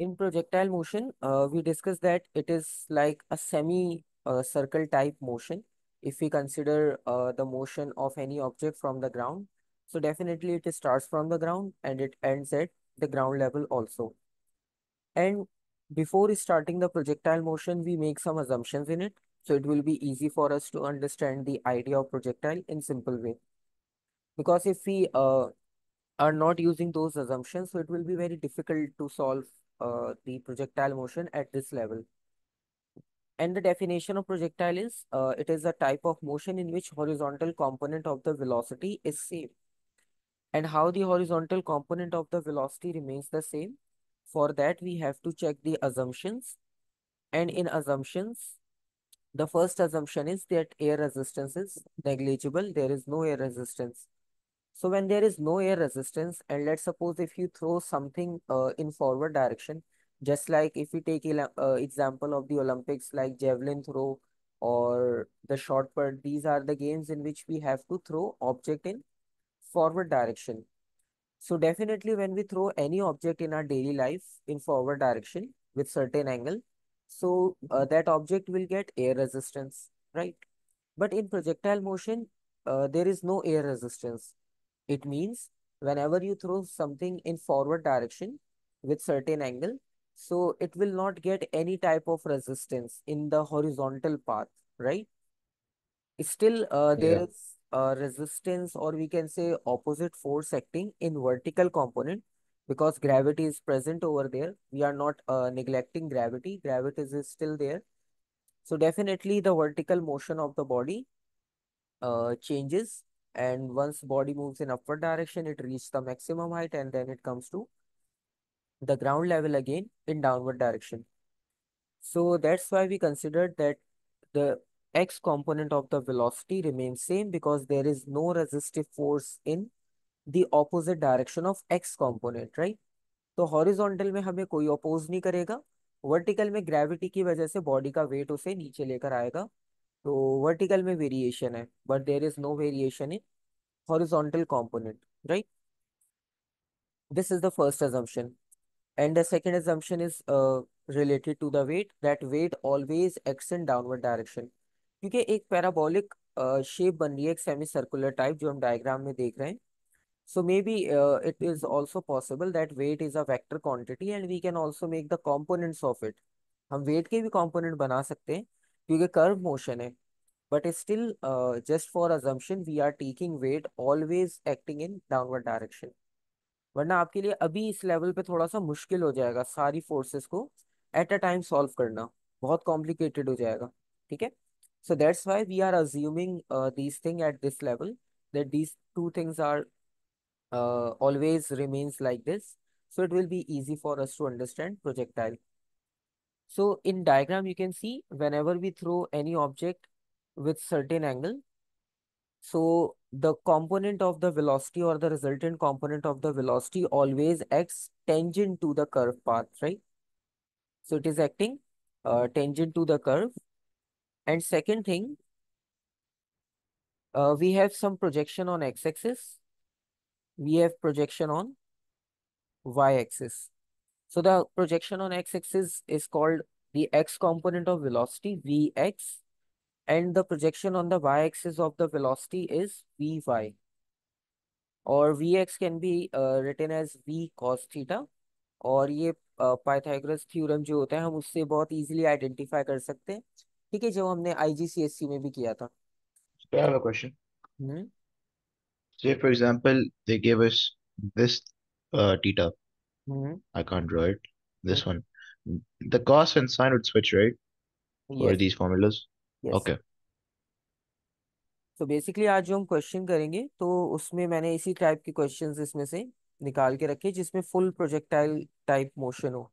in projectile motion, uh, we discussed that it is like a semi-circle uh, type motion if we consider uh, the motion of any object from the ground. So definitely it starts from the ground and it ends at the ground level also. And before starting the projectile motion, we make some assumptions in it. So it will be easy for us to understand the idea of projectile in simple way. Because if we uh, are not using those assumptions, so it will be very difficult to solve uh, the projectile motion at this level. And the definition of projectile is, uh, it is a type of motion in which horizontal component of the velocity is same. And how the horizontal component of the velocity remains the same? For that, we have to check the assumptions. And in assumptions, the first assumption is that air resistance is negligible. There is no air resistance. So when there is no air resistance, and let's suppose if you throw something uh, in forward direction, just like if we take uh, example of the Olympics, like javelin throw or the shot put, these are the games in which we have to throw object in forward direction. So definitely when we throw any object in our daily life in forward direction with certain angle, so uh, mm-hmm. that object will get air resistance, right? But in projectile motion, uh, there is no air resistance. It means whenever you throw something in forward direction with certain angle, so it will not get any type of resistance in the horizontal path, right? Still, uh, there yeah. is resistance or we can say opposite force acting in vertical component because gravity is present over there. We are not uh, neglecting gravity. Gravity is still there. So definitely the vertical motion of the body uh, changes and once body moves in upward direction it reaches the maximum height and then it comes to the ground level again in downward direction so that's why we considered that the x component of the velocity remains same because there is no resistive force in the opposite direction of x component right तो horizontal में हमें कोई oppose नहीं करेगा vertical में gravity की वजह से बॉडी का वेट उसे नीचे लेकर आएगा तो वर्टिकल में वेरिएशन है but there is no variation in horizontal component right this is the first assumption and the second assumption is related to the weight that weight always extend downward direction क्योंकि एक parabolic shape uh, बन रही है एक semi circular type जो हम diagram में देख रहे हैं so maybe it is also possible that weight is a vector quantity and we can also make the components of it हम वेट के भी कॉम्पोनेंट बना सकते हैं क्योंकि कर्व मोशन है but still just for assumption we are taking weight always acting in downward direction वरना आपके लिए अभी इस लेवल पे थोड़ा सा मुश्किल हो जाएगा सारी फोर्सेस को एट अ टाइम सॉल्व करना बहुत कॉम्प्लिकेटेड हो जाएगा ठीक है so that's why we are assuming this thing at this level that this two things are always remains like this so it will be easy for us to understand projectile So in diagram, you can see whenever we throw any object with certain angle, so the component of the velocity or the resultant component of the velocity always acts tangent to the curve path, right? So it is acting uh, tangent to the curve. And second thing, uh, we have some projection on x-axis. We have projection on y-axis. So the projection on x-axis is called the x component of velocity, Vx, and the projection on the y-axis of the velocity is Vy. Or Vx can be uh, written as V cos theta. और ये Pythagoras theorem जो होता है हम उससे बहुत easily identify कर सकते हैं ठीक है जो हमने आईजीसीएससी में भी किया था I have a question. Hmm Say, for example, they gave us this uh, theta. Mm-hmm. I can't draw it. This one. The cos and sine would switch, right? Yes. Or these formulas? Yes. Okay. तो basically आज जो हम question करेंगे तो उसमें मैंने इसी type के क्वेश्चंस इसमें से निकाल के रखे जिसमें फुल प्रोजेक्टाइल टाइप मोशन हो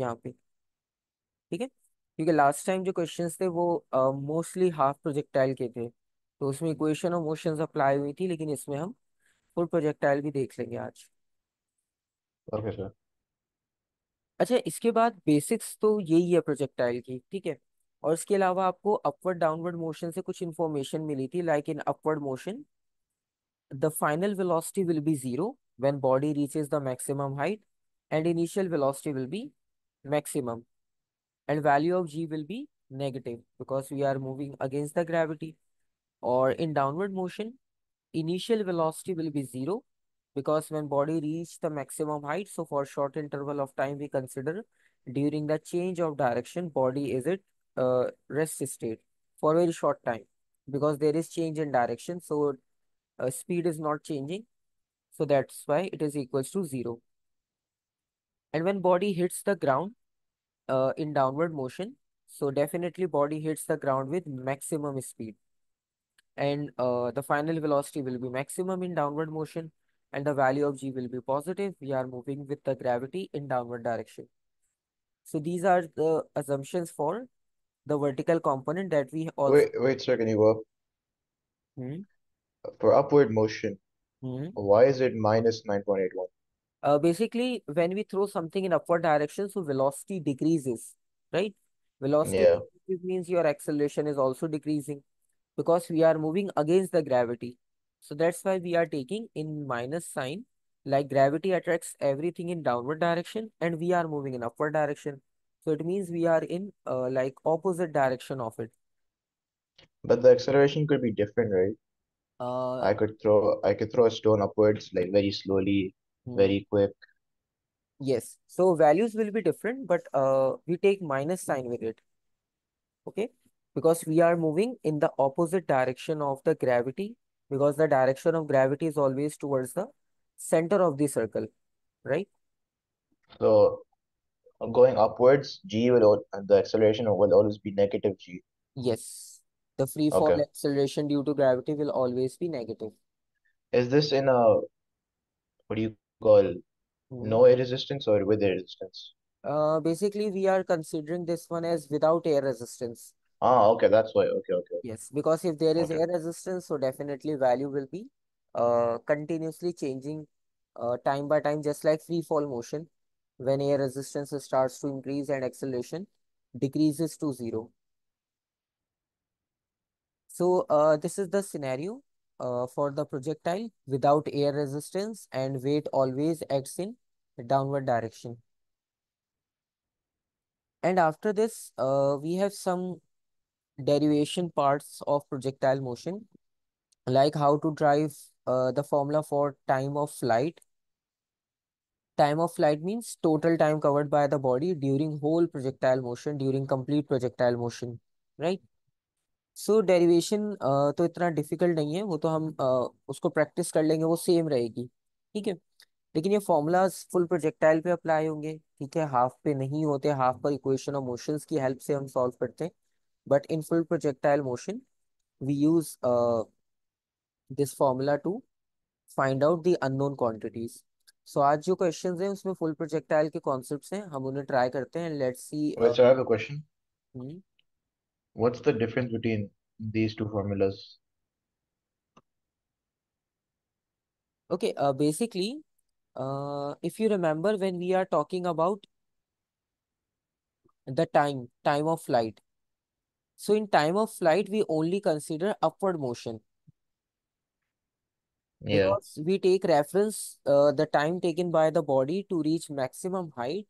यहाँ पे ठीक है क्योंकि लास्ट टाइम जो क्वेश्चंस थे वो मोस्टली हाफ प्रोजेक्टाइल के थे तो उसमें इक्वेशन ऑफ मोशंस अप्लाई हुई थी लेकिन इसमें हम फुल प्रोजेक्टाइल भी देख लेंगे आज ओके सर अच्छा इसके बाद बेसिक्स तो यही है प्रोजेक्टाइल की ठीक है और इसके अलावा आपको अपवर्ड डाउनवर्ड मोशन से कुछ इन्फॉर्मेशन मिली थी like in upward motion the final velocity will be zero when body reaches the maximum height and initial velocity will be maximum and value of g will be negative because we are moving against the gravity और in downward motion initial velocity will be zero because when body reach the maximum height, so for short interval of time we consider during the change of direction, body is it uh, rest state for very short time because there is change in direction. So uh, speed is not changing. So that's why it is equals to zero. And when body hits the ground uh, in downward motion, so definitely body hits the ground with maximum speed. And uh, the final velocity will be maximum in downward motion and the value of g will be positive. We are moving with the gravity in downward direction. So these are the assumptions for the vertical component that we also... Wait, wait second, Eva. Hmm? For upward motion, hmm? why is it minus 9.81? Uh, basically, when we throw something in upward direction, so velocity decreases, right? Velocity yeah. means your acceleration is also decreasing because we are moving against the gravity. So that's why we are taking in minus sign, like gravity attracts everything in downward direction and we are moving in upward direction. So it means we are in uh, like opposite direction of it. But the acceleration could be different, right? Uh, I could throw I could throw a stone upwards like very slowly, hmm. very quick. Yes. So values will be different, but uh, we take minus sign with it. Okay. Because we are moving in the opposite direction of the gravity because the direction of gravity is always towards the center of the circle, right? So uh, going upwards, g will the acceleration will always be negative g. Yes, the free fall okay. acceleration due to gravity will always be negative. Is this in a what do you call hmm. no air resistance or with air resistance? Uh, basically, we are considering this one as without air resistance Ah, okay, that's why. Okay, okay, Yes, because if there is Okay. air resistance, so definitely value will be uh, continuously changing uh, time by time, just like free fall motion. When air resistance starts to increase and acceleration decreases to zero. So uh, this is the scenario uh, for the projectile without air resistance and weight always acts in downward direction. And after this, uh, we have some derivation parts of projectile motion, like how to drive uh, the formula for time of flight. Time of flight means total time covered by the body during whole projectile motion, during complete projectile motion, right? So so, derivation uh, तो इतना difficult नहीं है वो तो हम uh, उसको practice कर लेंगे वो सेम रहेगी ठीक है लेकिन ये फॉर्मूलाज फुल प्रोजेक्टाइल पे अप्लाई होंगे ठीक है हाफ पे नहीं होते हाफ पर इक्वेशन ऑफ मोशंस की हेल्प से हम सॉल्व करते हैं But in full projectile motion, we use uh, this formula to find out the unknown quantities. So आज जो questions हैं उसमें full projectile के concepts हैं हम उन्हें try करते and let's see. uh, so I have a question. Hmm? What's the difference between these two formulas? Okay, uh, basically, uh, if you remember when we are talking about the time, time of flight, so in time of flight, we only consider upward motion. Yeah. Because we take reference, uh, the time taken by the body to reach maximum height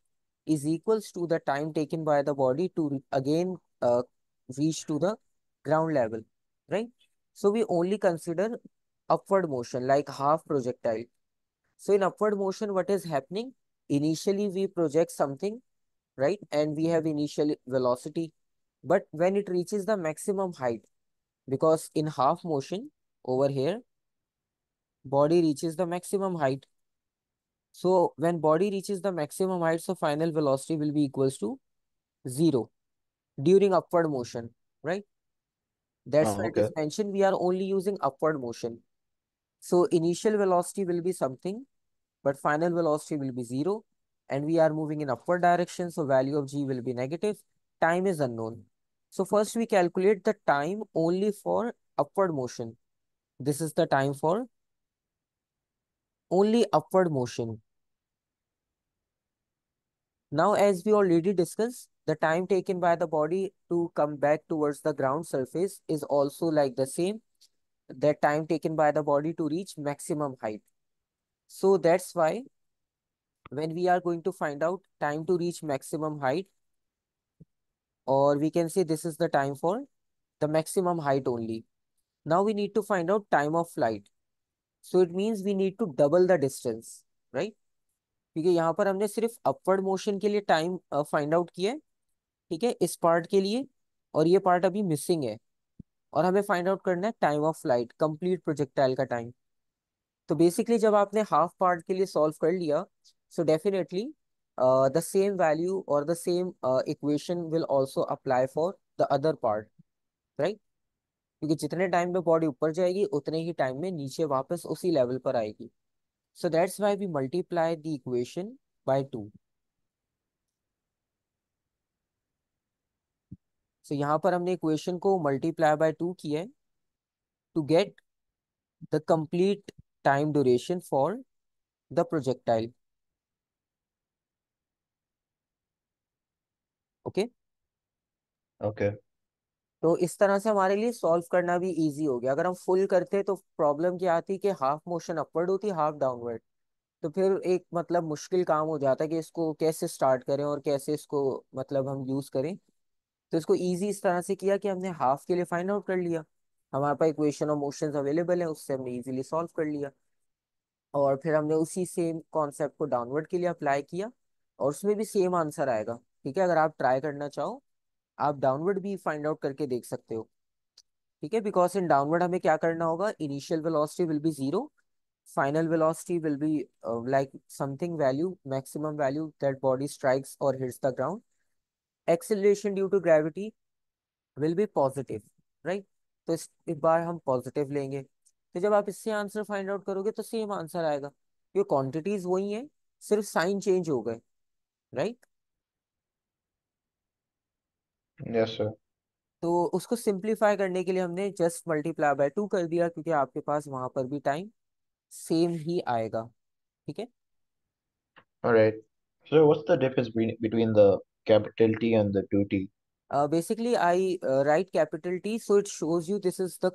is equals to the time taken by the body to again uh, reach to the ground level, right? So we only consider upward motion like half projectile. So in upward motion, what is happening? Initially, we project something, right? And we have initial velocity but when it reaches the maximum height because in half motion over here body reaches the maximum height so when body reaches the maximum height so final velocity will be equals to zero during upward motion right that's oh, why okay. it is mentioned we are only using upward motion so initial velocity will be something but final velocity will be zero and we are moving in upward direction so value of g will be negative time is unknown so first we calculate the time only for upward motion. This is the time for only upward motion. Now, as we already discussed, the time taken by the body to come back towards the ground surface is also like the same. That time taken by the body to reach maximum height. So that's why when we are going to find out time to reach maximum height, or we can say this is the time for the maximum height only. Now we need to find out time of flight. So it means we need to double the distance, right? क्योंकि यहाँ पर हमने सिर्फ upward motion के लिए time find out किया है ठीक है इस पार्ट के लिए और ये पार्ट अभी मिसिंग है और हमें फाइंड आउट करना है time of flight complete projectile का टाइम तो बेसिकली जब आपने हाफ पार्ट के लिए सॉल्व कर लिया so definitely the uh, the same value or the same uh, equation will also apply for the other part right क्योंकि जितने टाइम में बॉडी ऊपर जाएगी उतने ही टाइम में नीचे वापस उसी लेवल पर आएगी so that's why we multiply the equation by two so यहाँ पर हमने इक्वेशन को मल्टीप्लाई बाय टू किया है to get the complete time duration for the projectile okay okay तो इस तरह से हमारे लिए सॉल्व करना भी इजी हो गया अगर हम फुल करते तो प्रॉब्लम क्या आती कि हाफ मोशन अपवर्ड होती हाफ डाउनवर्ड तो फिर एक मतलब मुश्किल काम हो जाता है कि इसको कैसे स्टार्ट करें और कैसे इसको मतलब हम यूज करें तो इसको इजी इस तरह से किया कि हमने हाफ के लिए फाइंड आउट कर लिया हमारे पास इक्वेशन ऑफ मोशन अवेलेबल है उससे हमने इजीली सॉल्व कर लिया और फिर हमने उसी सेम कॉन्सेप्ट को डाउनवर्ड के लिए अप्लाई किया और उसमें भी सेम आंसर आएगा ठीक है अगर आप ट्राई करना चाहो आप डाउनवर्ड भी फाइंड आउट करके देख सकते हो ठीक है बिकॉज इन डाउनवर्ड हमें क्या करना होगा initial velocity will be zero final velocity will be like something value maximum value that body strikes और hits the ground acceleration due to gravity will be positive right तो इस, एक बार हम positive लेंगे तो जब आप इससे आंसर फाइंड आउट करोगे तो सेम आंसर आएगा ये क्वांटिटीज वही हैं सिर्फ साइन चेंज हो गए राइट यस सर तो उसको सिंप्लीफाई करने के लिए हमने जस्ट मल्टीप्लाई बाय टू कर दिया क्योंकि आपके पास वहां पर भी टाइम सेम ही आएगा ठीक है alright so what's the difference between the capital T and the 2t uh, basically I uh, write capital T so it shows you this is the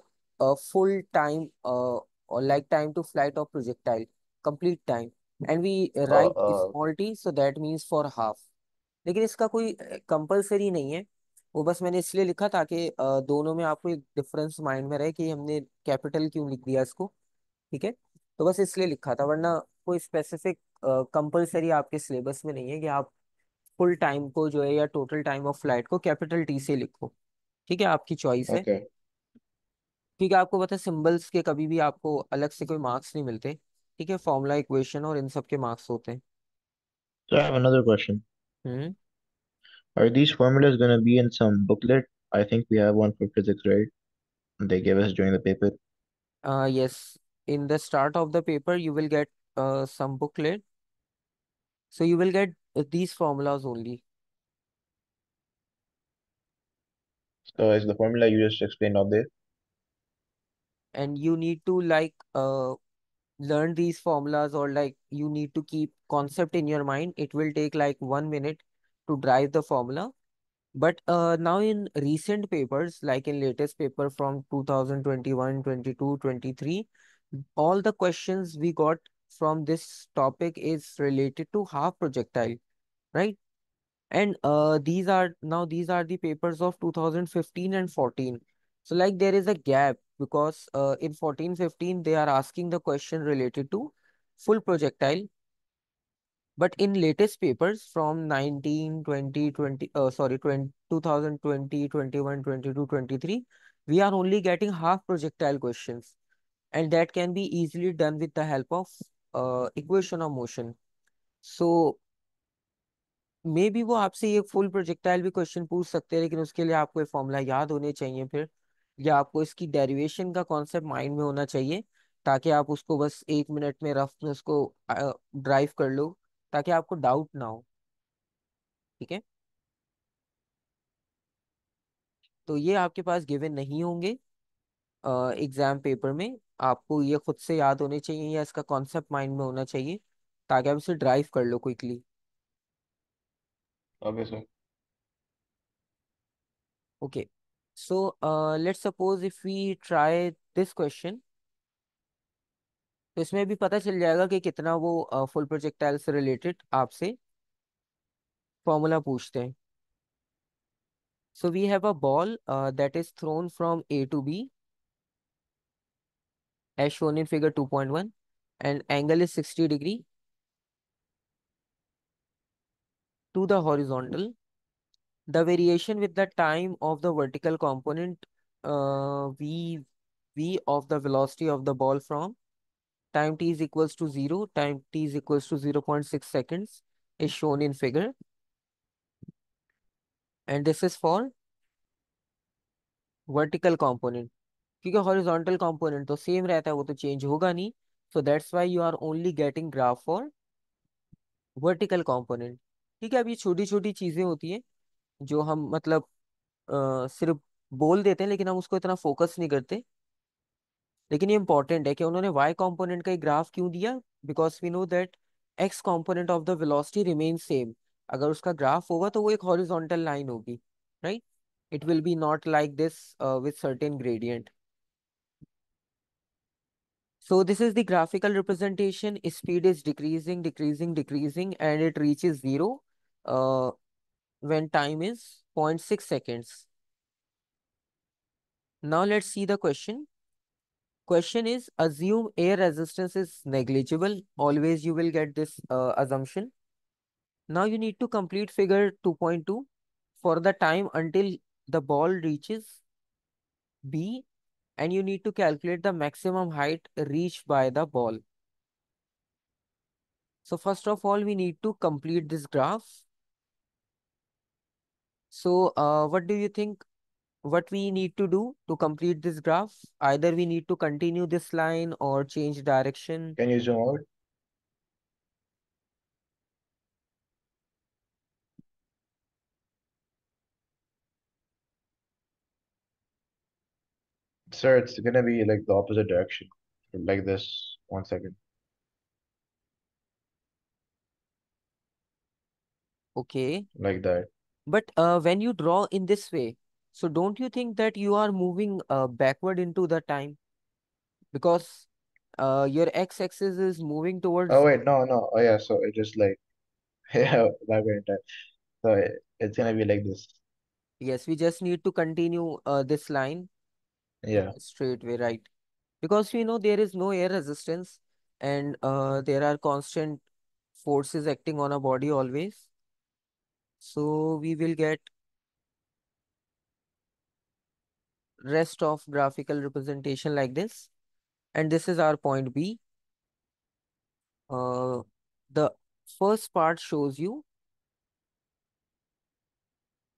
uh, full time uh, or like time to flight of projectile complete time and we write uh, uh, small t so that means for half लेकिन इसका कोई compulsory नहीं है वो बस मैंने इसलिए लिखा था कि दोनों में आपको एक डिफरेंस माइंड में रहे कि हमने कैपिटल क्यों लिख दिया इसको ठीक है तो बस इसलिए लिखा था वरना कोई स्पेसिफिक कंपलसरी आपके सिलेबस में नहीं है कि आप फुल टाइम को जो है या टोटल टाइम ऑफ फ्लाइट को कैपिटल टी से लिखो ठीक है आपकी चॉइस है ओके क्योंकि आपको पता है सिंबल्स के कभी भी आपको अलग से कोई मार्क्स नहीं मिलते ठीक है फॉर्मूला इक्वेशन और इन सब के मार्क्स होते हैं so I have another question hmm Are these formulas going to be in some booklet? I think we have one for physics, right? They gave us during the paper. Uh, yes, in the start of the paper, you will get uh, some booklet. So you will get uh, these formulas only. So is the formula you just explained out there? And you need to like uh, learn these formulas or like you need to keep concept in your mind. It will take like one minute to drive the formula. But uh, now in recent papers, like in latest paper from 2021, 22, 23, all the questions we got from this topic is related to half projectile, right? And uh, these are now these are the papers of 2015 and 14. So like there is a gap because uh, in 14, 15, they are asking the question related to full projectile But in latest papers from 19, 20, 20, uh, sorry, 20, 2020, 21, 22, 23, we are only getting half projectile questions. And that can be easily done with the help of uh, equation of motion. So maybe भी वो आपसे ये full projectile भी question पूछ सकते हैं लेकिन उसके लिए आपको ये formula याद होने चाहिए फिर या आपको इसकी derivation का concept mind में होना चाहिए ताकि आप उसको बस एक minute में rough में उसको ड्राइव कर लो ताकि आपको डाउट ना हो ठीक है तो ये आपके पास गिवन नहीं होंगे एग्जाम पेपर में आपको ये खुद से याद होने चाहिए या इसका कॉन्सेप्ट माइंड में होना चाहिए ताकि आप इसे ड्राइव कर लो quickly okay okay so let's suppose if we try this question तो इसमें भी पता चल जाएगा कि कितना वो फुल प्रोजेक्टाइल से रिलेटेड आपसे फॉर्मूला पूछते हैं so we have a ball that is thrown from A to B as shown in figure one and angle is sixty degree to the horizontal the variation with the time of the vertical component v v of the velocity of the ball from time t is equals to 0, time t is equals to 0 0.6 seconds is shown in figure. And this is for vertical component. because horizontal component तो same रहता है वो change होगा नहीं. So that's why you are only getting graph for vertical component. ठीक है अब ये छोटी छोटी चीजें होती हैं जो हम मतलब आ, सिर्फ बोल देते हैं लेकिन हम उसको इतना फोकस नहीं करते लेकिन ये इंपॉर्टेंट है कि उन्होंने वाई कॉम्पोनेंट का एक ग्राफ क्यों दिया because we know that x component of the velocity remain same अगर उसका ग्राफ होगा तो वो एक हॉरिजॉन्टल लाइन होगी right it will be not like this with certain gradient So this is the graphical representation. Speed is decreasing, decreasing, decreasing, and it reaches zero uh, when time is 0.6 seconds. Now let's see the question. Question is, assume air resistance is negligible. Always you will get this uh, assumption. Now you need to complete figure 2.2 for the time until the ball reaches B and you need to calculate the maximum height reached by the ball. So first of all, we need to complete this graph. So uh, what do you think what we need to do to complete this graph? Either we need to continue this line or change direction. Can you zoom out? Sir, it's gonna be like the opposite direction, like this. One second. Okay. Like that. But uh, when you draw in this way, so don't you think that you are moving uh, backward into the time? Because uh, your x-axis is moving towards. Oh wait, no, no. Oh yeah, so it just like yeah, backward in time. So it's gonna be like this. Yes, we just need to continue uh, this line. Yeah. Straight way, right? Because we know there is no air resistance, and uh, there are constant forces acting on a body always. So we will get rest of graphical representation like this. And this is our point B. Uh, the first part shows you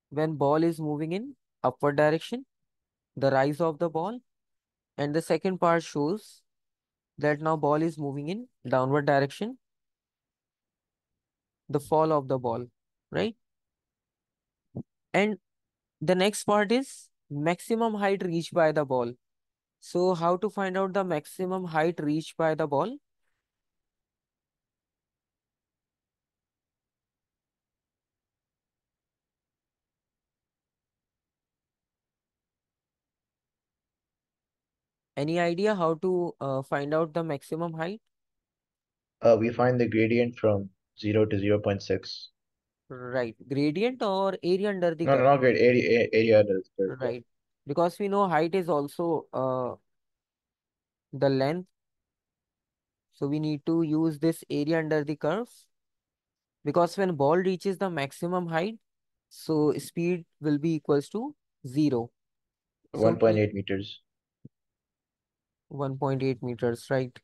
when ball is moving in upward direction, the rise of the ball. And the second part shows that now ball is moving in downward direction, the fall of the ball, right? And the next part is maximum height reached by the ball. So how to find out the maximum height reached by the ball? Any idea how to uh, find out the maximum height? Uh, we find the gradient from 0 to 0 0.6. Right. Gradient or area under the no, curve? No, not Area, area under the curve. Right. Because we know height is also uh, the length. So we need to use this area under the curve. Because when ball reaches the maximum height, so speed will be equals to 0. 1.8 meters. 1.8 meters, right.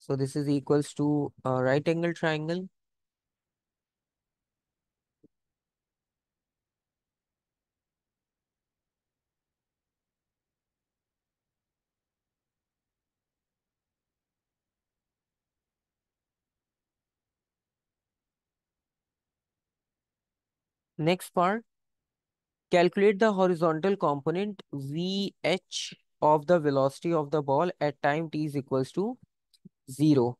So this is equals to a uh, right angle triangle Next part, calculate the horizontal component VH of the velocity of the ball at time t is equals to 0.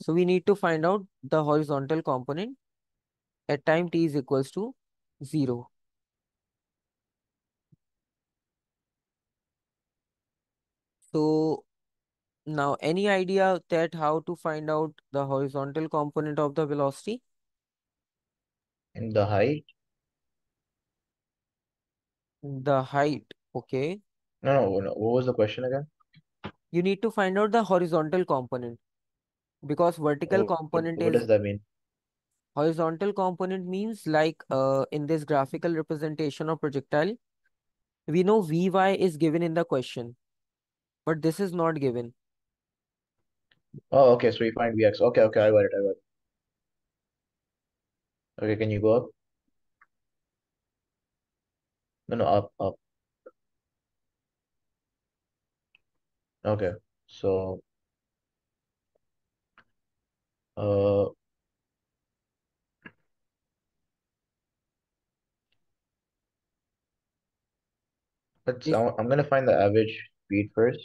So we need to find out the horizontal component at time t is equals to 0. So now any idea that how to find out the horizontal component of the velocity? And the height? The height, okay. No, no, no. What was the question again? You need to find out the horizontal component because vertical oh, component What does that mean? horizontal component means like uh, in this graphical representation of projectile, we know Vy is given in the question, but this is not given. Oh, okay. So we find Vx. Okay, okay. I got it. I got it. Okay, can you go up? No, no, up, up. Okay. So, uh, let's, I'm gonna find the average speed first.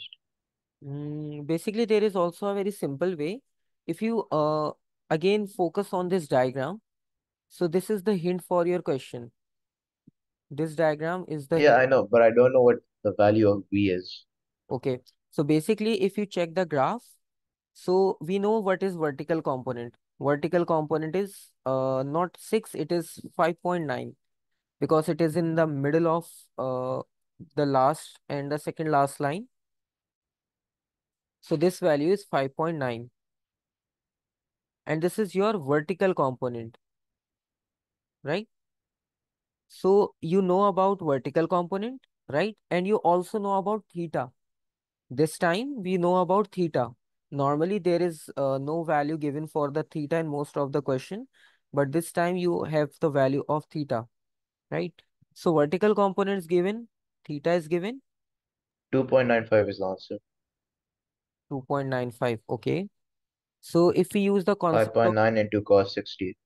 Mm, basically, there is also a very simple way. If you uh again focus on this diagram, so this is the hint for your question this diagram is the yeah i know but i don't know what the value of v is okay so basically if you check the graph so we know what is vertical component vertical component is uh not 6 it is 5.9 because it is in the middle of uh the last and the second last line so this value is 5.9 and this is your vertical component right so you know about vertical component, right? And you also know about theta. This time we know about theta. Normally there is uh, no value given for the theta in most of the question, but this time you have the value of theta, right? So vertical component is given, theta is given. 2.95 is the answer. 2.95, okay. So if we use the concept. 5.9 into cos 60.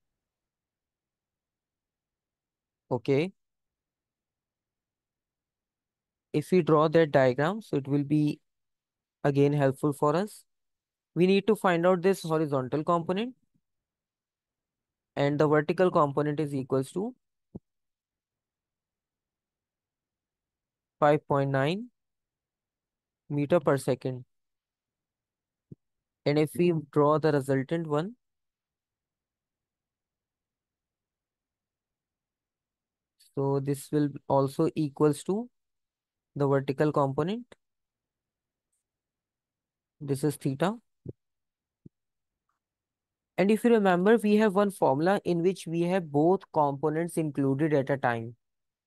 Okay. If we draw that diagram, so it will be again helpful for us. We need to find out this horizontal component and the vertical component is equals to 5.9 meter per second. And if we draw the resultant one, So this will also equals to the vertical component. This is theta. And if you remember, we have one formula in which we have both components included at a time,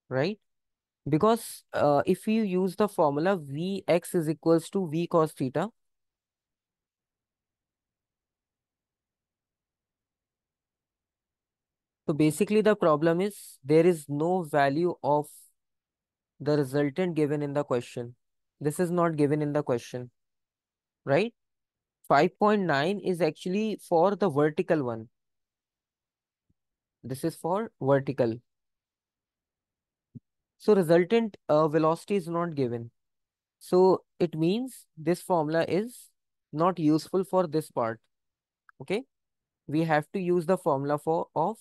right? Because uh, if you use the formula Vx is equals to V cos theta, So basically the problem is there is no value of the resultant given in the question. This is not given in the question, right? 5.9 is actually for the vertical one. This is for vertical. So resultant uh, velocity is not given. So it means this formula is not useful for this part. Okay. We have to use the formula for of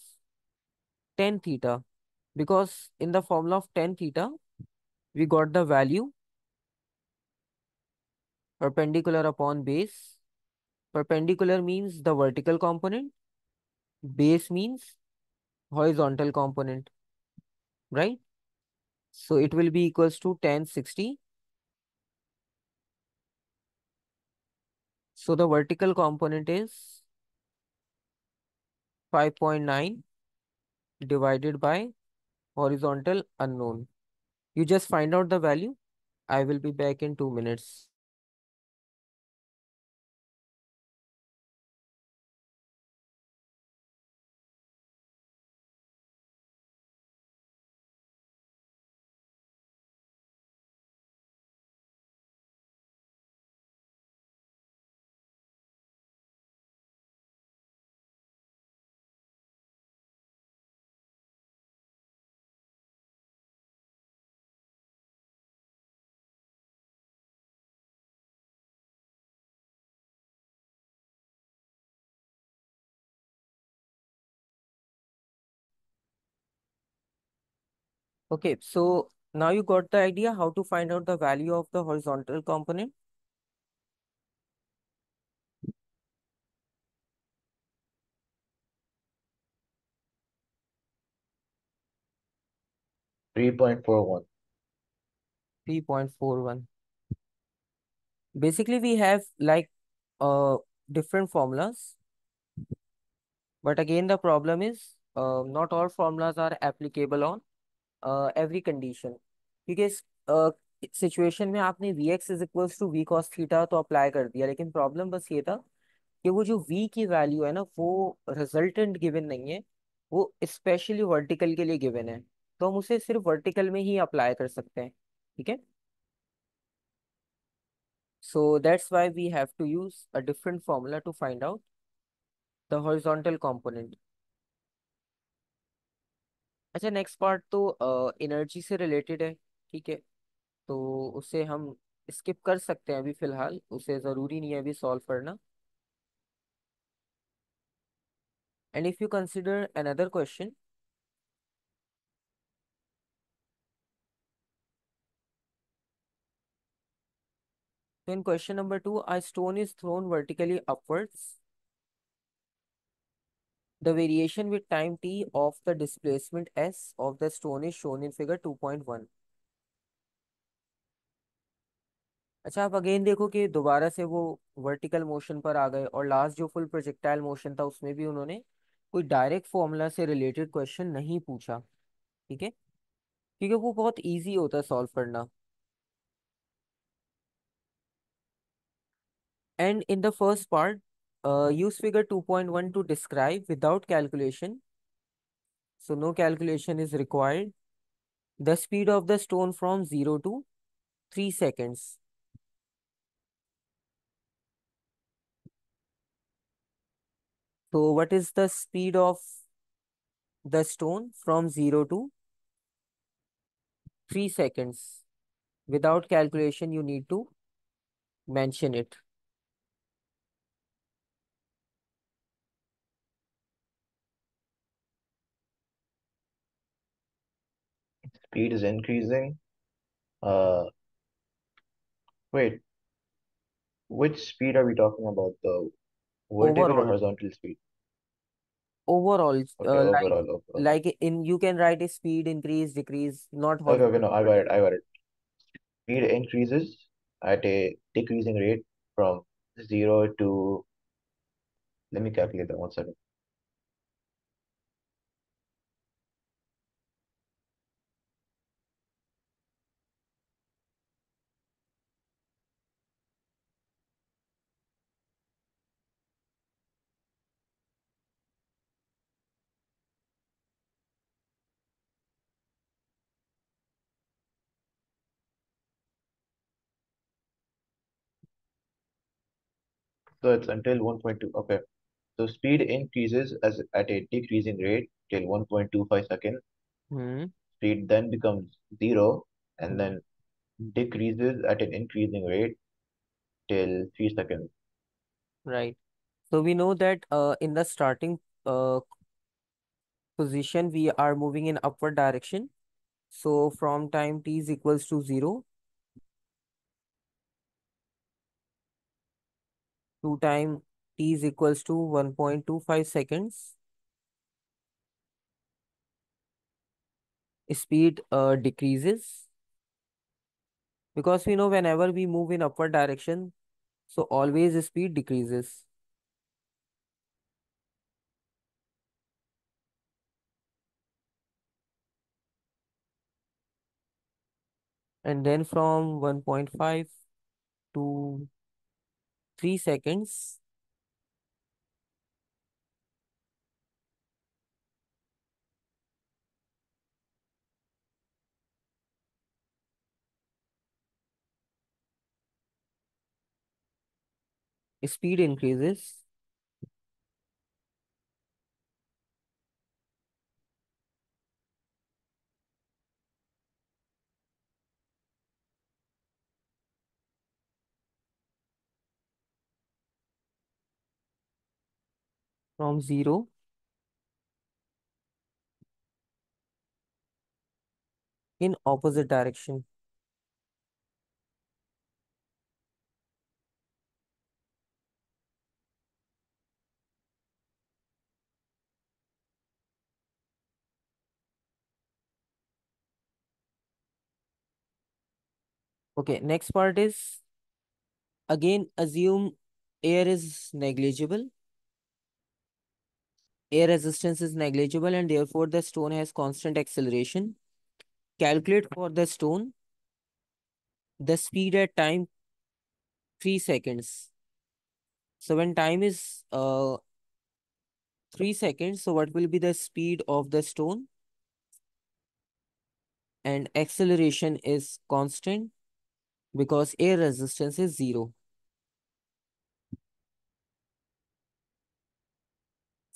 Ten theta because in the formula of ten theta, we got the value perpendicular upon base. Perpendicular means the vertical component. Base means horizontal component, right? So it will be equals to ten sixty. So the vertical component is 5.9 divided by horizontal unknown. You just find out the value. I will be back in two minutes. Okay, so now you got the idea how to find out the value of the horizontal component. Three point four one. Three point four one. Basically, we have like uh different formulas, but again the problem is uh, not all formulas are applicable on every condition क्योंकि इस situation में आपने v x is equal to v cos theta तो apply कर दिया लेकिन problem बस ये था कि वो जो वी की वैल्यू है ना वो रिजल्टेंट गिवन नहीं है वो स्पेशली वर्टिकल के लिए गिवन है तो हम उसे सिर्फ वर्टिकल में ही अप्लाई कर सकते हैं ठीक है so that's why we have to use a different formula to find out the horizontal component अच्छा नेक्स्ट पार्ट तो एनर्जी से रिलेटेड है ठीक है तो उसे हम स्किप कर सकते हैं अभी फिलहाल उसे ज़रूरी नहीं है अभी सॉल्व करना and if you consider another question in question number two I stone is thrown vertically upwards The variation with time t of the displacement s of the stone is shown in figure 2.1. अच्छा आप again देखो कि दोबारा से वो vertical motion पर आ गए और लास्ट जो फुल प्रोजेक्टाइल मोशन था उसमें भी उन्होंने कोई डायरेक्ट फॉर्मूला से रिलेटेड क्वेश्चन नहीं पूछा ठीक है क्योंकि वो बहुत इजी होता है सॉल्व करना and in the first part uh, use figure 2.1 to describe without calculation. So no calculation is required. The speed of the stone from 0 to 3 seconds. So what is the speed of the stone from 0 to 3 seconds? Without calculation, you need to mention it. speed is increasing. Uh, wait, which speed are we talking about? The vertical overall. or horizontal speed? Overall, uh, okay, uh, overall, like, overall. like in you can write a speed increase, decrease, not horizontal. Okay, okay, no, I got it, I got it. Speed increases at a decreasing rate from zero to, let me calculate that one second. So it's until 1.2. Okay. So speed increases as at a decreasing rate till 1.25 second. Mm. Speed then becomes zero and hmm. then decreases at an increasing rate till three seconds. Right. So we know that uh, in the starting uh, position, we are moving in upward direction. So from time t is equals to zero, 2 time t is equals to 1.25 seconds. Speed uh, decreases because we know whenever we move in upward direction, so always speed decreases. And then from 1.5 to three seconds. Speed increases. from 0 in opposite direction. Okay, next part is again assume air is negligible air resistance is negligible and therefore the stone has constant acceleration. Calculate for the stone the speed at time 3 seconds. So when time is uh, 3 seconds, so what will be the speed of the stone? And acceleration is constant because air resistance is 0.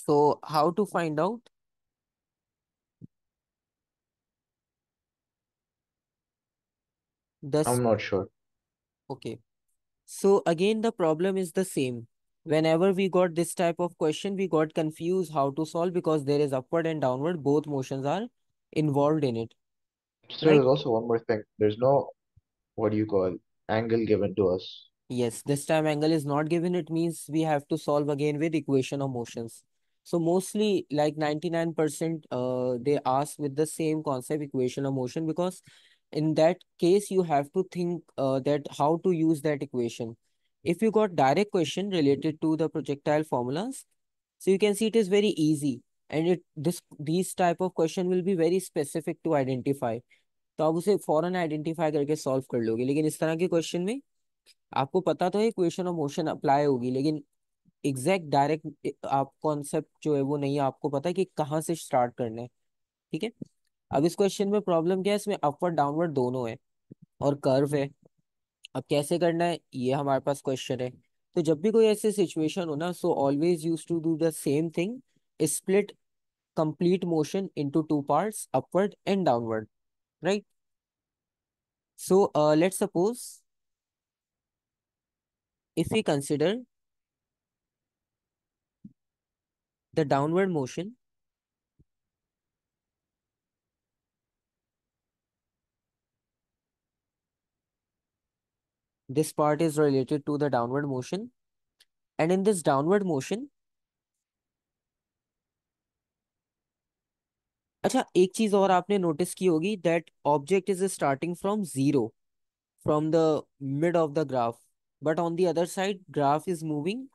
So how to find out? The I'm not sure. Okay. So again, the problem is the same. Whenever we got this type of question, we got confused how to solve because there is upward and downward. Both motions are involved in it. So right? there's also one more thing. There's no, what do you call, angle given to us. Yes, this time angle is not given. It means we have to solve again with equation of motions. So mostly like 99% uh, they ask with the same concept equation of motion because in that case you have to think uh, that how to use that equation. If you got direct question related to the projectile formulas, so you can see it is very easy and it this these type of question will be very specific to identify. So you उसे फॉरन identify करके solve कर लोगे लेकिन इस तरह के question में आपको पता तो है इक्वेशन ऑफ मोशन होगी लेकिन एग्जैक्ट डायरेक्ट आप कॉन्सेप्ट जो है वो नहीं है आपको पता कि कहाँ से स्टार्ट करना है ठीक है अब इस क्वेश्चन में प्रॉब्लम क्या है इसमें अपवर्ड डाउनवर्ड दोनों है और कर्व है अब कैसे करना है ये हमारे पास क्वेश्चन है तो जब भी कोई ऐसे सिचुएशन हो ना so always use to do the same thing split complete motion into two parts upward and downward right so let's suppose if we consider the downward motion this part is related to the downward motion and in this downward motion अच्छा एक चीज और आपने notice की होगी that object is starting from zero from the mid of the graph but on the other side graph is moving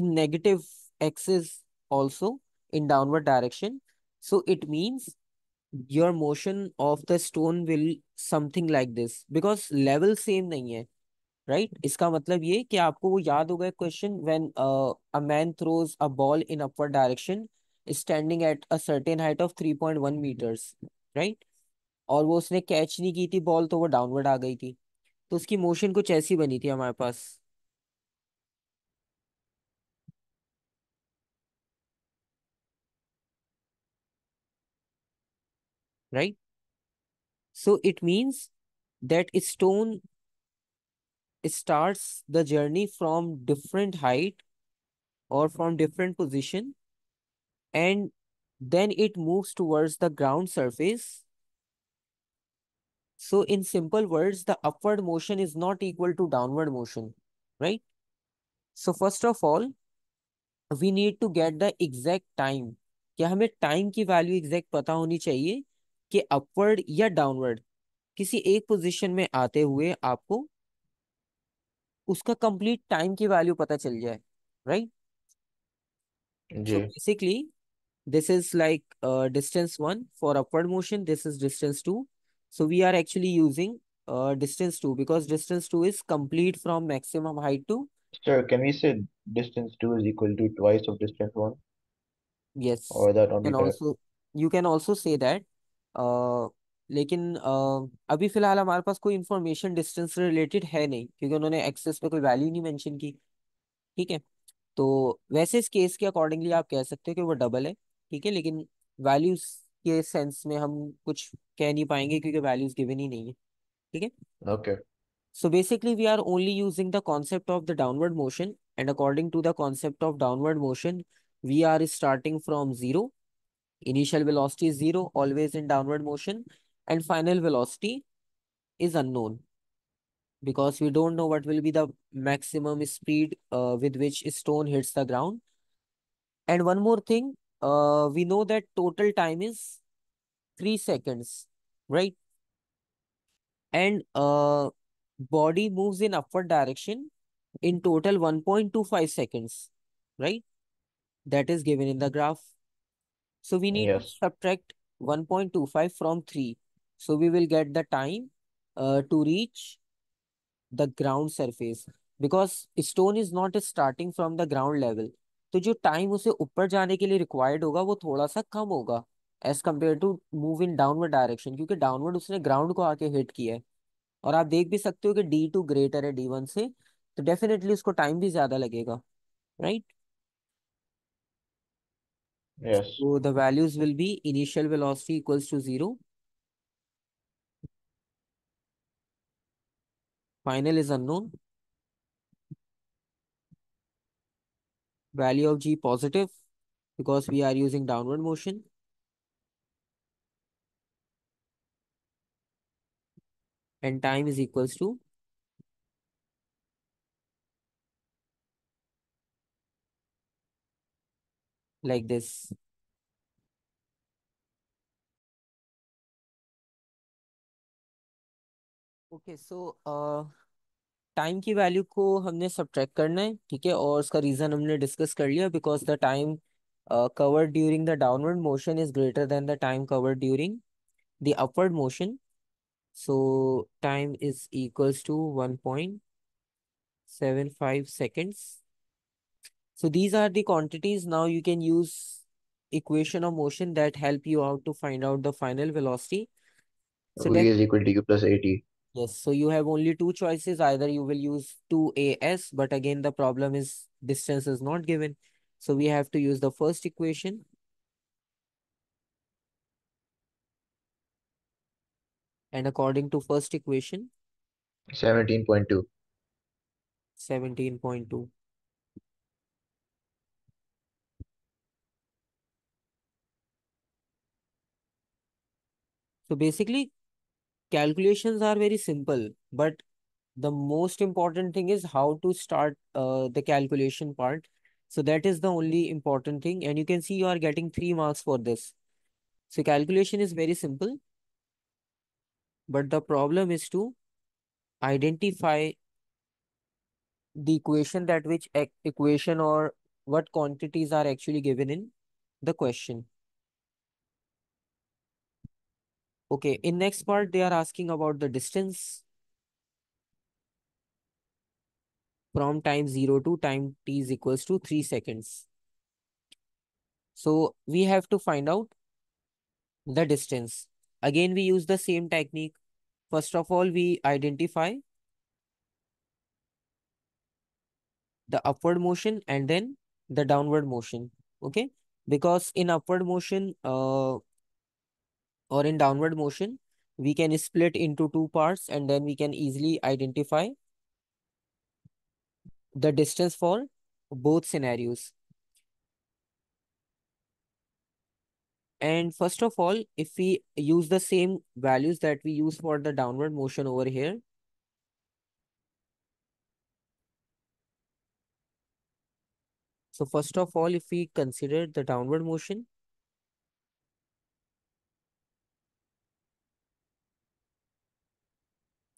in negative axis also in downward direction. So it means your motion of the stone will something like this because level same नहीं है right? इसका मतलब ये कि आपको वो याद होगा question when a man throws a ball in upward direction standing at a certain height of three point one meters, right? और वो उसने कैच नहीं की थी बॉल तो वो डाउनवर्ड आ गई थी तो उसकी मोशन कुछ ऐसी बनी थी हमारे पास right? So it means that a stone starts the journey from different height or from different position and then it moves towards the ground surface. So in simple words, the upward motion is not equal to downward motion, right? So first of all, we need to get the exact time. क्या हमें time की value exact पता होनी चाहिए कि upward या downward किसी एक पोजीशन में आते हुए आपको उसका कंप्लीट टाइम की वैल्यू पता चल जाए right basically this is like distance one for upward motion this is distance two so we are actually using distance two because distance two is complete from maximum height to Sir, can we say distance two is equal to twice of distance one? Yes. Or that only. And correct? also, you can also say that uh, लेकिन आ, अभी फिलहाल हमारे पास कोई information distance related है नहीं क्योंकि उन्होंने एक्सेस पे कोई वैल्यू नहीं मेंशन की ठीक है तो वैसे इस केस के अकॉर्डिंगली आप कह सकते हो कि वो डबल है ठीक है लेकिन वैल्यूज के सेंस में हम कुछ कह नहीं पाएंगे क्योंकि वैल्यूज गिवन ही नहीं है ठीक है okay so basically we are only using the concept of the downward motion and according to the concept of downward motion we are starting from zero Initial velocity is zero, always in downward motion. And final velocity is unknown because we don't know what will be the maximum speed uh, with which stone hits the ground. And one more thing, uh, we know that total time is 3 seconds, right? And uh, body moves in upward direction in total 1.25 seconds, right? That is given in the graph. So we need yes. to subtract 1.25 from 3. So we will get the time uh, to reach the ground surface because stone is not starting from the ground level. तो जो time उसे ऊपर जाने के लिए required होगा वो थोड़ा सा कम होगा as compare to move in downward direction क्योंकि डाउनवर्ड उसने ग्राउंड को आके हिट किया है और आप देख भी सकते हो कि डी टू ग्रेटर है डी वन से तो डेफिनेटली उसको टाइम भी ज्यादा लगेगा right right? Yes. So the values will be initial velocity equals to zero. Final is unknown. Value of g positive because we are using downward motion. And time is equals to like this. Okay so time की value को हमने सब करना है ठीक है और उसका रीज़न हमने डिस्कस कर लिया because the time covered during the downward motion is greater than the time covered during the upward motion so time is equals to one point seven five seconds So these are the quantities. Now you can use equation of motion that help you out to find out the final velocity. So v is equal to u plus at. Yes, so you have only two choices. Either you will use 2as, but again, the problem is distance is not given. So we have to use the first equation. And according to first equation, 17.2. 17.2. So basically, calculations are very simple, but the most important thing is how to start uh, the calculation part. So that is the only important thing. And you can see you are getting three marks for this. So calculation is very simple. But the problem is to identify the equation that which equation or what quantities are actually given in the question. Okay, in next part, they are asking about the distance from time 0 to time t is equals to 3 seconds. So we have to find out the distance. Again, we use the same technique. First of all, we identify the upward motion and then the downward motion. Okay, because in upward motion, uh, or in downward motion, we can split into two parts and then we can easily identify the distance for both scenarios. And first of all, if we use the same values that we use for the downward motion over here, So first of all, if we consider the downward motion,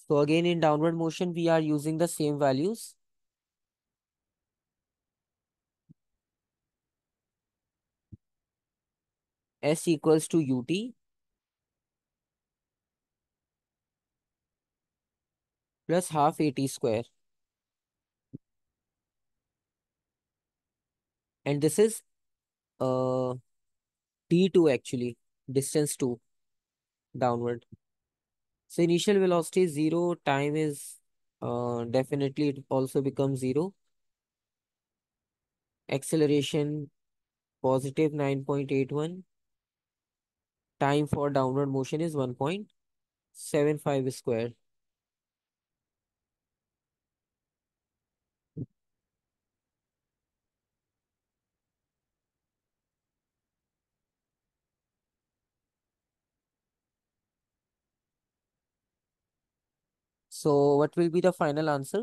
So again, in downward motion, we are using the same values. S equals to ut plus half at square. And this is uh, t 2 actually, distance 2 downward. So initial velocity is 0, time is uh, definitely it also becomes 0. Acceleration positive 9.81. Time for downward motion is 1.75 square. So what will be the final answer?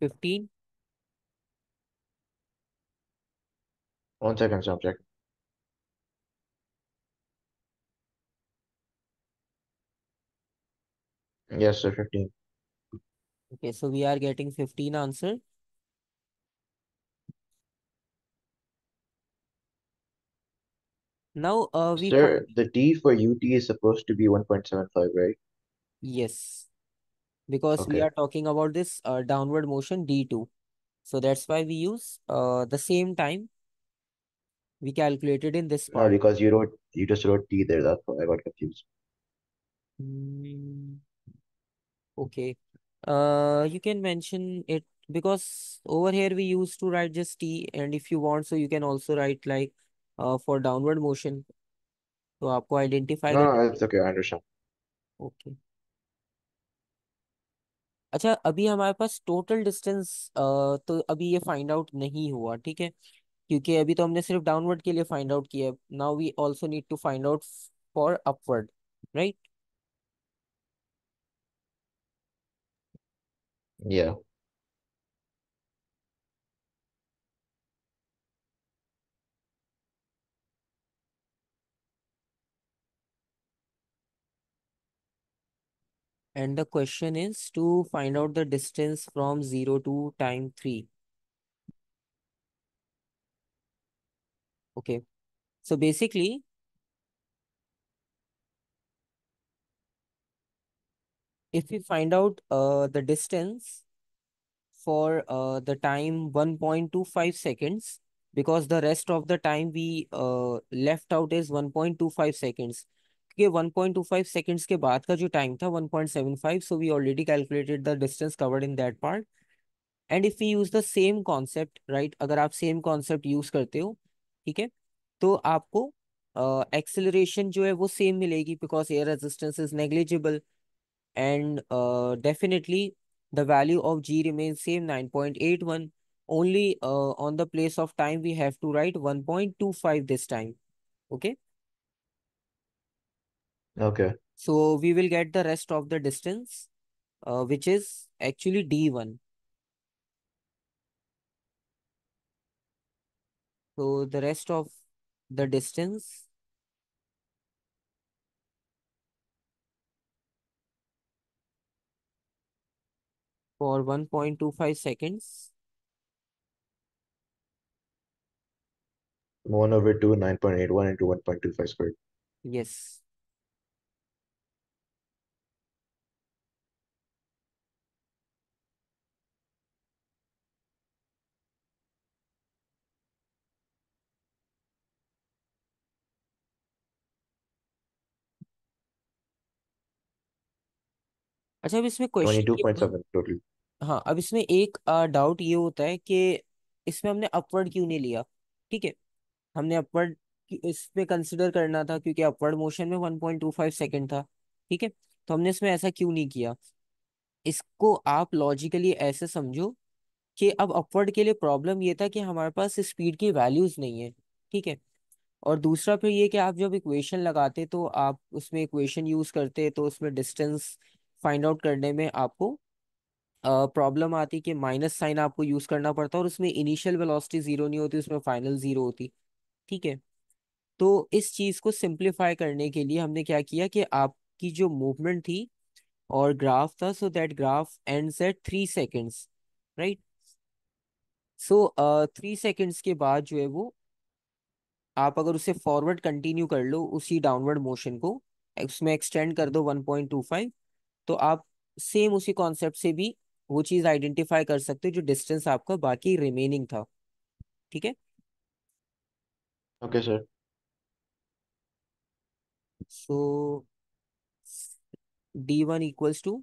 Fifteen. One second, subject. Yes, sir, 15. Okay, so we are getting 15 answer. Now uh, we Sir, the t for ut is supposed to be 1.75, right? Yes. Because okay. we are talking about this uh, downward motion d2. So that's why we use uh, the same time we calculated in this part. No, because you wrote you just wrote t there, that's why I got confused. Mm, okay. Uh you can mention it because over here we used to write just t and if you want so you can also write like for downward motion तो आपको identify हाँ, करना it's okay I understand okay अच्छा अभी हमारे पास total distance uh, तो अभी ये फाइंड आउट नहीं हुआ ठीक है क्योंकि अभी तो हमने सिर्फ डाउनवर्ड के लिए फाइंड आउट किया है now we also need to find out for upward right Yeah. and the question is to find out the distance from 0 to time 3. Okay. So basically, if we find out uh, the distance for uh, the time 1.25 seconds, because the rest of the time we uh, left out is 1.25 seconds. ये 1.25 seconds के बाद का जो time था 1.75 so we already calculated the distance covered in that part and if you use the same concept right अगर आप same concept use करते हो ठीक है तो आपको एक्सेलरेशन uh, जो है वो सेम मिलेगी because air resistance is negligible and definitely the value of g remain same nine only uh, on the place of time we have to write 1.25 this time okay Okay. So we will get the rest of the distance, uh, which is actually D1. So the rest of the distance for 1.25 seconds. 1 over 2, 9.81 into 1.25 squared. Yes. अच्छा अब इसमें twenty question two point seven total हाँ अब इसमें एक doubt ये होता है कि इसमें हमने अपवर्ड क्यों नहीं लिया ठीक है हमने अपवर्ड इसमें कंसिडर करना था क्योंकि अपवर्ड मोशन में one point two five second था ठीक है तो हमने इसमें ऐसा क्यों नहीं किया इसको आप लॉजिकली ऐसे समझो कि अब अपवर्ड के लिए प्रॉब्लम ये था कि हमारे पास स्पीड की वैल्यूज नहीं है ठीक है और दूसरा फिर ये कि आप जब इक्वेशन लगाते तो आप उसमें इक्वेशन यूज करते तो उसमें डिस्टेंस फाइंड आउट करने में आपको प्रॉब्लम आती है कि माइनस साइन आपको यूज करना पड़ता है और उसमें इनिशियल वेलोसिटी जीरो नहीं होती उसमें फाइनल जीरो होती ठीक है तो इस चीज को सिंप्लीफाई करने के लिए हमने क्या किया कि आपकी जो मूवमेंट थी और ग्राफ था so that graph and set three seconds right so three seconds के बाद जो है वो आप अगर उसे फॉरवर्ड कंटिन्यू कर लो उसी डाउनवर्ड मोशन को उसमें एक्सटेंड कर दो फाइव तो आप सेम उसी कॉन्सेप्ट से भी वो चीज आइडेंटिफाई कर सकते हो जो डिस्टेंस आपका बाकी रिमेनिंग था ठीक है okay sir so d one equals to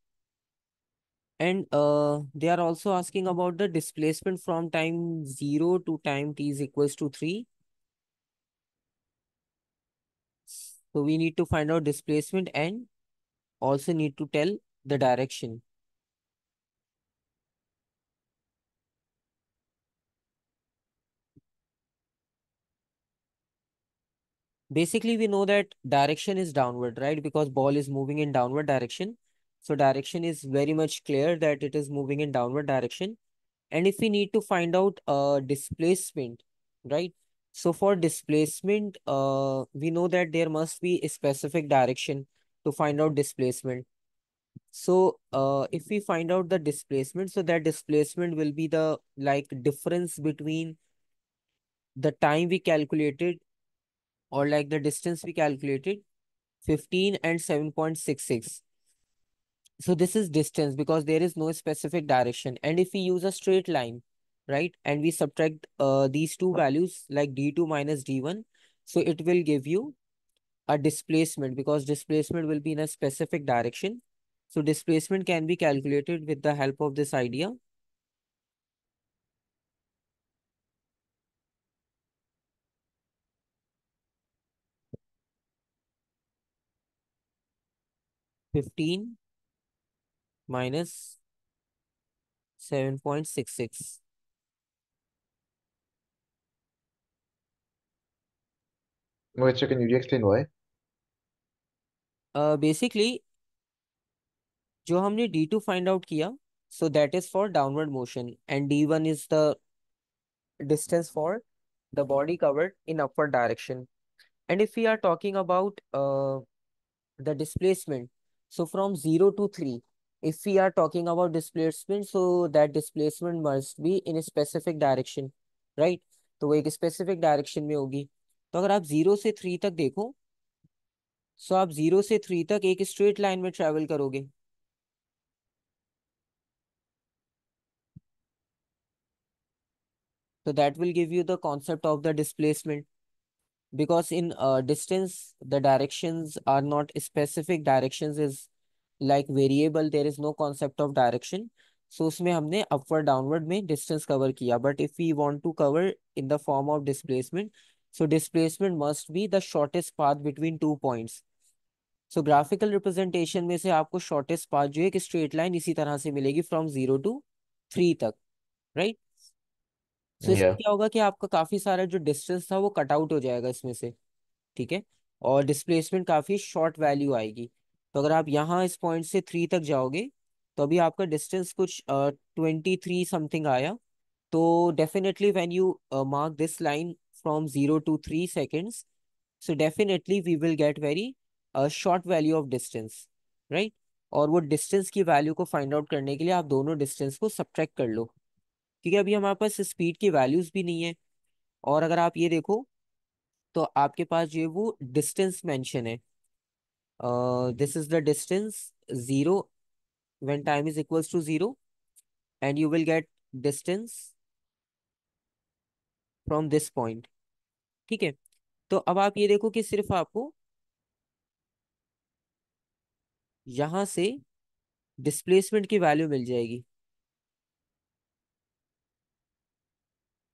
and uh, they are also asking about the displacement from time 0 to time t is equals to 3. So we need to find out displacement and also need to tell the direction. Basically, we know that direction is downward, right? Because ball is moving in downward direction. So direction is very much clear that it is moving in downward direction. And if we need to find out uh, displacement, right? So for displacement, uh, we know that there must be a specific direction to find out displacement. So uh, if we find out the displacement, so that displacement will be the like difference between the time we calculated or like the distance we calculated 15 and 7.66 so this is distance because there is no specific direction. And if we use a straight line, right, and we subtract uh, these two values like d2 minus d1, so it will give you a displacement because displacement will be in a specific direction. So displacement can be calculated with the help of this idea. Fifteen minus 7.66. Wait, so can you explain why? Uh, basically, जो हमने d2 find out किया so that is for downward d d1 is the distance for the body covered in upward direction and if we are talking about uh, the displacement so from 0 to 3 if we are talking about displacement so that displacement must be in a specific direction right So, वो specific direction may be. So, if you आप zero to three, तक देखो सो आप zero से three तक एक में करोगे so that will give you the concept of the displacement because in uh, distance the directions are not specific directions is like variable there is no concept of direction so उसमें हमने upward downward में distance cover किया but if we want to cover in the form of displacement so displacement must be the shortest path between two points so graphical representation में से आपको shortest path जो है straight line इसी तरह से मिलेगी फ्रॉम जीरो टू थ्री तक right right? So so yeah. इसमें क्या होगा कि आपका काफी सारा जो डिस्टेंस था वो कट आउट हो जाएगा इसमें से ठीक है और डिस्प्लेसमेंट काफी शॉर्ट वैल्यू आएगी तो अगर आप यहाँ इस पॉइंट से थ्री तक जाओगे तो अभी आपका डिस्टेंस कुछ ट्वेंटी थ्री समथिंग आया तो definitely when you mark this line from zero to three seconds so definitely we will get very short value of distance right और वो डिस्टेंस की वैल्यू को फाइंड आउट करने के लिए आप दोनों डिस्टेंस को सब्ट्रैक्ट कर लो क्योंकि अभी हमारे पास स्पीड की वैल्यूज़ भी नहीं है और अगर आप ये देखो तो आपके पास जो है वो डिस्टेंस मैंशन है this is the distance zero when time is equals to zero and you will get distance from this point ठीक है तो अब आप ये देखो कि सिर्फ आपको यहां से डिस्प्लेसमेंट की वैल्यू मिल जाएगी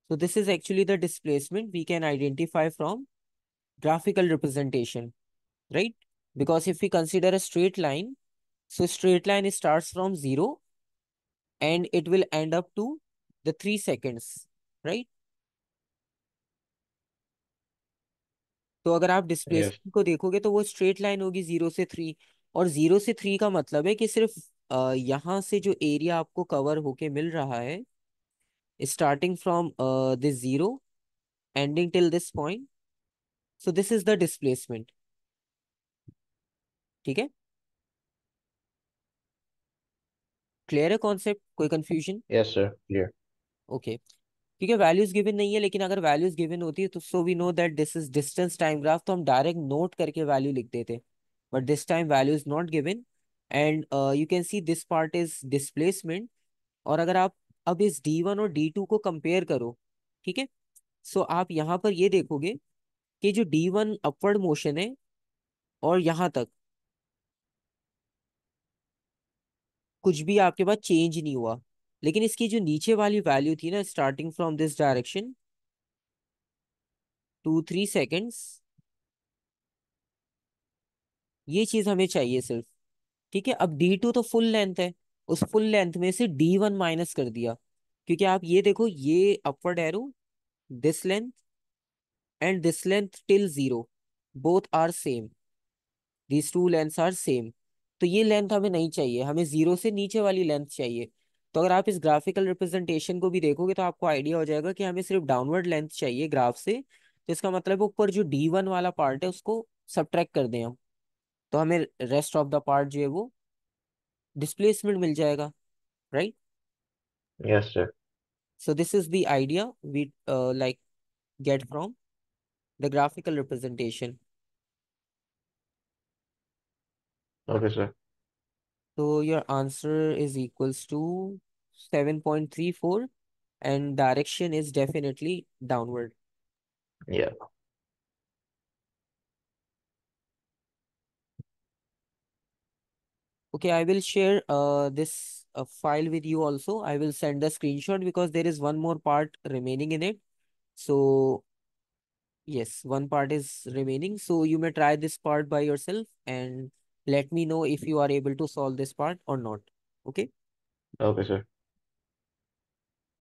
so this is actually the displacement we can identify from graphical representation right because if we consider a straight line, so straight line starts from zero and it will end up to the three seconds, right? तो अगर आप displacement yes. को देखोगे तो वो straight line होगी zero से three और जीरो से थ्री का मतलब है कि सिर्फ यहाँ से जो एरिया आपको कवर होके मिल रहा है starting from this zero ending till this point so this is the displacement ठीक है क्लियर है कॉन्सेप्ट कोई confusion yes sir clear okay क्योंकि वैल्यूज गिवन नहीं है लेकिन अगर वैल्यूज गिवन होती है तो so we know that this is distance time graph तो हम डायरेक्ट नोट करके वैल्यू लिख देते but this time value is not given and you can see this part is displacement और अगर आप अब इस डी वन और डी टू को कंपेयर करो ठीक है सो आप यहाँ पर ये देखोगे कि जो डी वन अपवर्ड मोशन है और यहाँ तक कुछ भी आपके पास चेंज नहीं हुआ लेकिन इसकी जो नीचे वाली वैल्यू थी ना starting from this direction to three seconds ये चीज हमें चाहिए सिर्फ ठीक है अब डी टू तो फुल लेंथ है उस फुल लेंथ में से डी वन माइनस कर दिया क्योंकि आप ये देखो ये upward arrow this length and this length till zero both are same this two length are same तो ये लेंथ हमें नहीं चाहिए हमें जीरो से नीचे वाली लेंथ चाहिए तो अगर आप इस ग्राफिकल रिप्रेजेंटेशन को भी देखोगे तो आपको आइडिया हो जाएगा कि हमें सिर्फ डाउनवर्ड लेंथ चाहिए ग्राफ से तो इसका मतलब ऊपर जो डी वन वाला पार्ट है उसको सब्ट्रैक्ट कर दें हम तो हमें रेस्ट ऑफ द पार्ट जो है वो डिस्प्लेसमेंट मिल जाएगा right yes sir so this is the idea we like get from the graphical representation Okay, sir. So your answer is equals to 7.34 and direction is definitely downward. Yeah. Okay, I will share uh, this uh, file with you also. I will send the screenshot because there is one more part remaining in it. So yes, one part is remaining. So you may try this part by yourself and let me know if you are able to solve this part or not okay okay sir